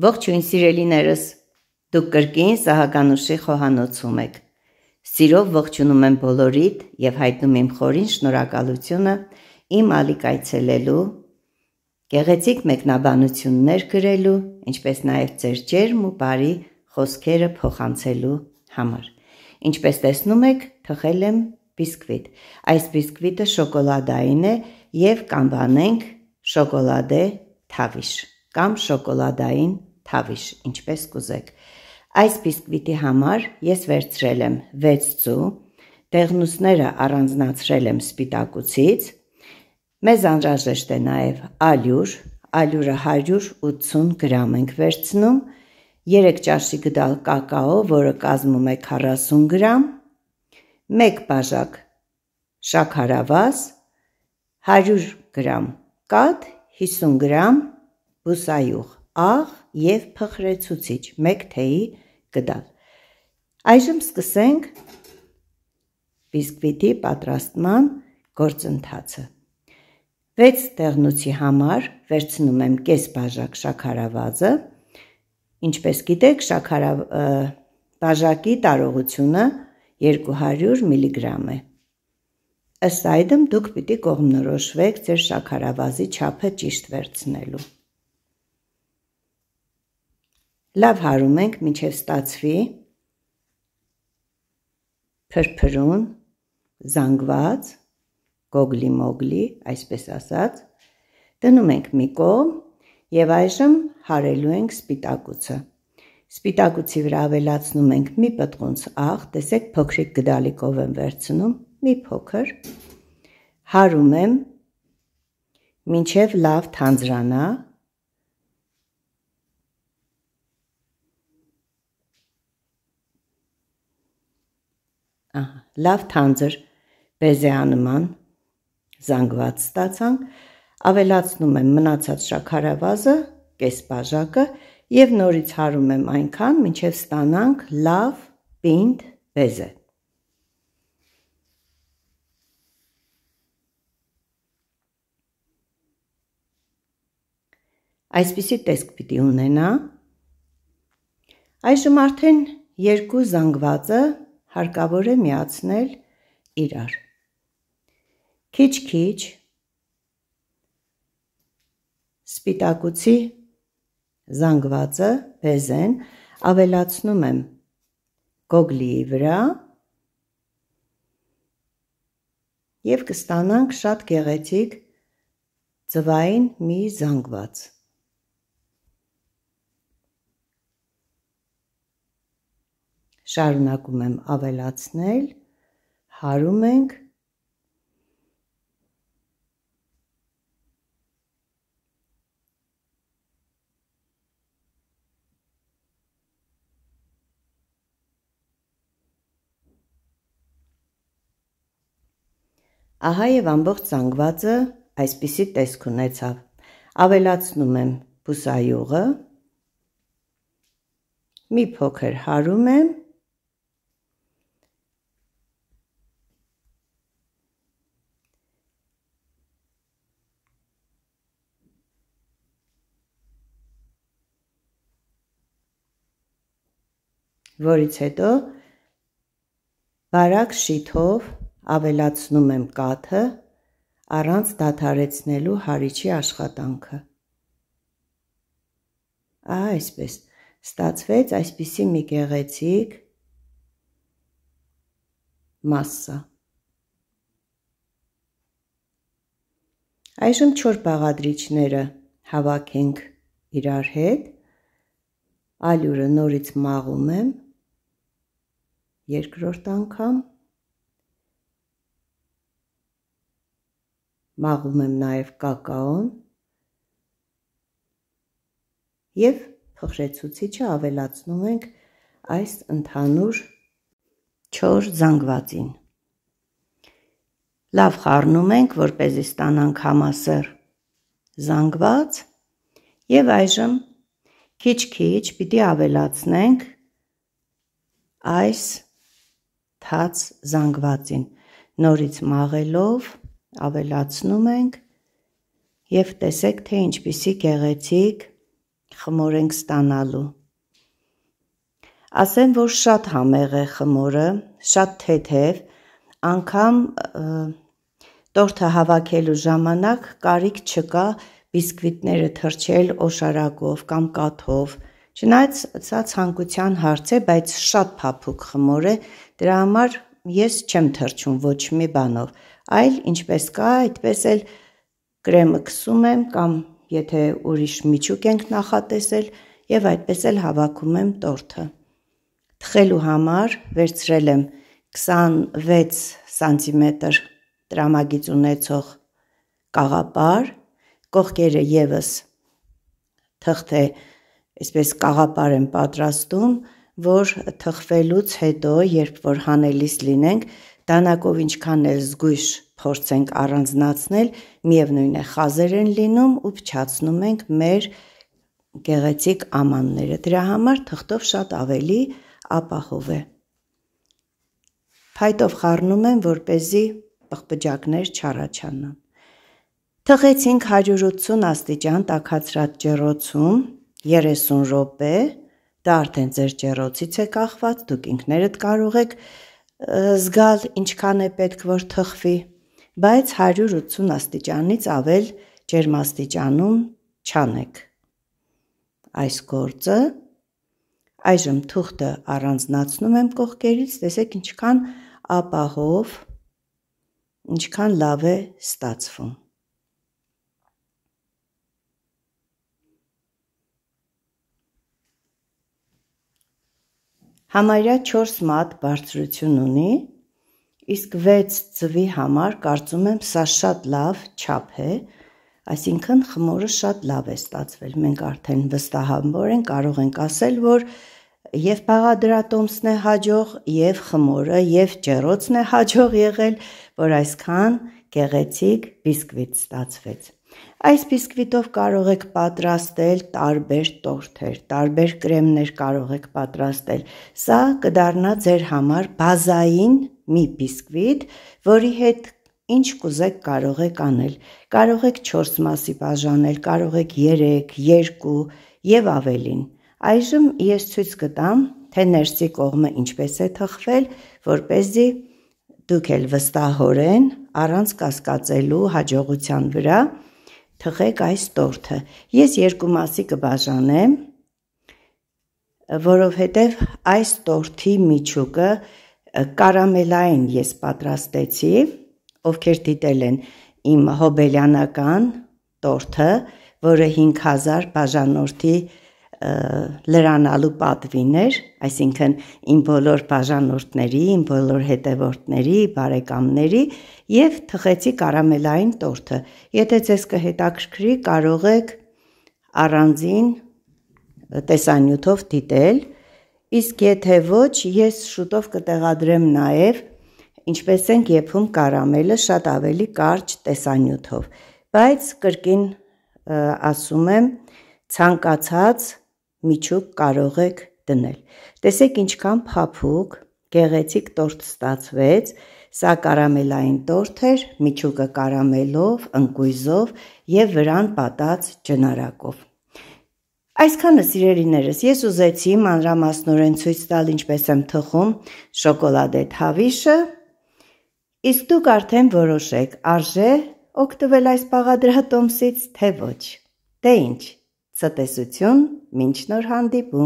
Ողջույն սիրելիներս։ Դուք կրկին Սահականուշի խոհանոցում եք։ Սիրով ողջունում եմ բոլորիդ եւ հայտնում իմ խորին շնորհակալությունը իմ ալիք այցելելու, գեղեցիկ մեկնաբանություններ գրելու, ինչպես նաեւ ձեր ջերմ ու բարի խոսքերը փոխանցելու համար։ Ինչպես տեսնում եք, թխել եմ բիսկվիտ։ Այս բիսկվիտը շոկոլադային է եւ կանբանենք շոկոլադե թավիշ կամ շոկոլադային թավիշ, ինչպես կուզեք։ Այս բիսկվիտի համար ես վերցրել եմ 6 ծու, դեղնուսները առանձնացրել եմ սպիտակուցից։ Մեզ անհրաժեշտ է նաև ալյուր, ալյուրը 180 գրամ ենք վերցնում, 3 ճաշի գդալ կակաո, որը կազմում է 40 գրամ, 1 բաժակ շաքարավազ, 100 գրամ կաթ, 50 գրամ բուսայուղ, աղ եւ փխրեցուցիչ, 1 թեյի գդալ։ Այժմ սկսենք բիսկվիտի պատրաստման գործընթացը։ 6 տեղնուցի համար վերցնում եմ կես բաժակ շաքարավազը։ Ինչպես գիտեք, շաքարավ բաժակի տարողությունը 200 միլիգրամ է։ Ըստ այդմ դուք պիտի կողմնորոշվեք ձեր շաքարավազի չափը ճիշտ վերցնելու։ Լավ հարում ենք, մինչև ստացվի։ Փրփրուն, զանգված, գոգլի-մոգլի, այսպես ասած, դնում ենք մի կողմ եւ այժմ հարելու ենք սպիտակուցը։ Սպիտակուցի վրա ավելացնում ենք մի պտղունց աղ, տեսեք փոքրիկ գդալիկով եմ վերցնում, մի փոքր, հարում եմ, մինչև լավ թանձրանա, Ահա, լավ թանձր բեզեանման զանգված ստացանք, ավելացնում եմ մնացած շաքարավազը, կես բաժակը եւ նորից հարում եմ այնքան, մինչեւ ստանանք լավ պինդ բեզե։ Այսպիսի տեսք պիտի ունենա։ Այժմ արդեն երկու զանգվածը հարկավոր է միացնել իրար։ Քիչ-քիչ սպիտակուցի զանգվածը բեզեն ավելացնում եմ գոգլիի վրա եւ կստանանք շատ գեղեցիկ ծվային մի զանգված։ շարունակում եմ ավելացնել, հարում ենք Ահա եւ ամբողջ զանգվածը այսպիսի տեսք ունեցավ։ Ավելացնում եմ բուսայյուղը, մի փոքր հարում եմ որից հետո բարակ շիթով ավելացնում եմ կաթը առանց դադարեցնելու հարիչի աշխատանքը։ Ահա այսպես ստացվեց այսպիսի մի գեղեցիկ մասսա։ Այժմ 4 բաղադրիչները հավաքենք իրար հետ։ Ալյուրը նորից մաղում եմ երկրորդ անգամ մաղում եմ նաև կակաոն եւ փխրեցուցիչը ավելացնում ենք այս ընդհանուր 4 զանգվածին լավ խառնում ենք որ เป զի ստանանք համասեր զանգված եւ այժմ քիչ-քիչ պիտի ավելացնենք այս թաց զանգվածին։ Նորից մաղելով ավելացնում ենք եւ տեսեք թե ինչպիսի գեղեցիկ խմոր ենք ստանալու։ Ասեմ, որ շատ համեղ է խմորը, շատ թեթև, անգամ տորթը հավաքելու ժամանակ կարիք չկա բիսկվիտները թրջել օշարակով կամ կաթով։ Չնայած սա ցանկության հարց է, բայց շատ փափուկ խմոր է, Դրա համար ես չեմ թրջում ոչ մի բանով, այլ ինչպես կա, այդպես էլ կրեմը քսում եմ կամ եթե ուրիշ միջուկ ենք նախատեսել եւ այդպես էլ հավաքում եմ տորթը։ Թխելու համար վերցրել եմ 26 սանտիմետր տրամագից ունեցող կաղապար, կողքերը եւս թղթե այսպես կաղապար եմ պատրաստում, որ թխվելուց հետո, երբ որ հանելիս լինենք, տանակով ինչքան էլ զգույշ փորձենք առանձնացնել, միևնույն է խազեր են լինում ու փչացնում ենք մեր գեղեցիկ ամանները։ Դրա համար թղթով շատ ավելի ապահով է։ Փայտով խառնում են, որ เป զի պղպջակներ չառաջանան։ Թխեցինք 180 աստիճան տաքացրած ջրոցում 30 րոպե, Դա արդեն ձեր ճերոցից է կախված, դուք ինքներդ կարող եք զգալ ինչքան է պետք որ թխվի, բայց 180 աստիճանից ավել ջերմաստիճանում չանեք։ Այս գործը այժմ թուղթը առանձնացնում եմ կողքերից, տեսեք ինչքան ապահով, ինչքան լավ է ստացվում։ Համարյա 4 մատ բարձրություն ունի, իսկ 6 ծվի համար կարծում եմ սա շատ լավ չափ է, այսինքն խմորը շատ լավ է ստացվել։ Մենք արդեն վստահավոր ենք, կարող ենք ասել, որ եւ բաղադրատոմսն է հաջող, եւ խմորը, եւ ճերոցն է հաջող եղել, որ այսքան գեղեցիկ բիսկվիտ ստացվեց։ Այս բիսկվիտով կարող եք պատրաստել տարբեր տորթեր, տարբեր կրեմներ կարող եք պատրաստել։ Սա կդառնա ձեր համար բազային մի բիսկվիտ, որի հետ ինչ կուզեք կարող եք անել։ Կարող եք 4 մասի բաժանել, կարող եք 3, 2 եւ ավելին։ Այժմ ես ցույց կտամ, թե ներսի կողմը ինչպես է թխվել, որ เป զի դուք էլ վստահորեն առանց կասկածելու հաջողության վրա թխեք այս տորթը։ Ես երկու մասի կբաժանեմ, որովհետև այս տորթի միջուկը կարամելային ես պատրաստեցի, ովքեր դիտել են իմ հոբելյանական տորթը, որը 5000 բաժանորդի լրանալու պատվիներ, այսինքն իմ բոլոր բաժանորդների, իմ բոլոր հետևորդների, բարեկամների եւ թխեցի կարամելային տորթը։ Եթե ցես կհետաքրքրի, կարող եք առանձին տեսանյութով դիտել, իսկ եթե ոչ, ես շուտով կտեղադրեմ նաեւ ինչպես ենք եփում կարամելը շատ ավելի կարճ տեսանյութով, բայց կրկին ասում եմ ցանկացած միջուկ կարող եք դնել։ Տեսեք ինչքան փափուկ, գեղեցիկ տորտ ստացվեց։ Սա կարամելային տորտ էր, միջուկը կարամելով, ընկույզով եւ վրան պատած ճնարակով։ Այսքանը սիրելիներս, ես ուզեցի մանրամասնորեն ցույց տալ ինչպես եմ թխում շոկոլադե թավիշը։ Իսկ դուք արդեն որոշեք, արժե օգտվել այս բաղադրատոմսից, թե ոչ։ Դե ինչ, Ստեսություն, մինչ նոր հանդիպում։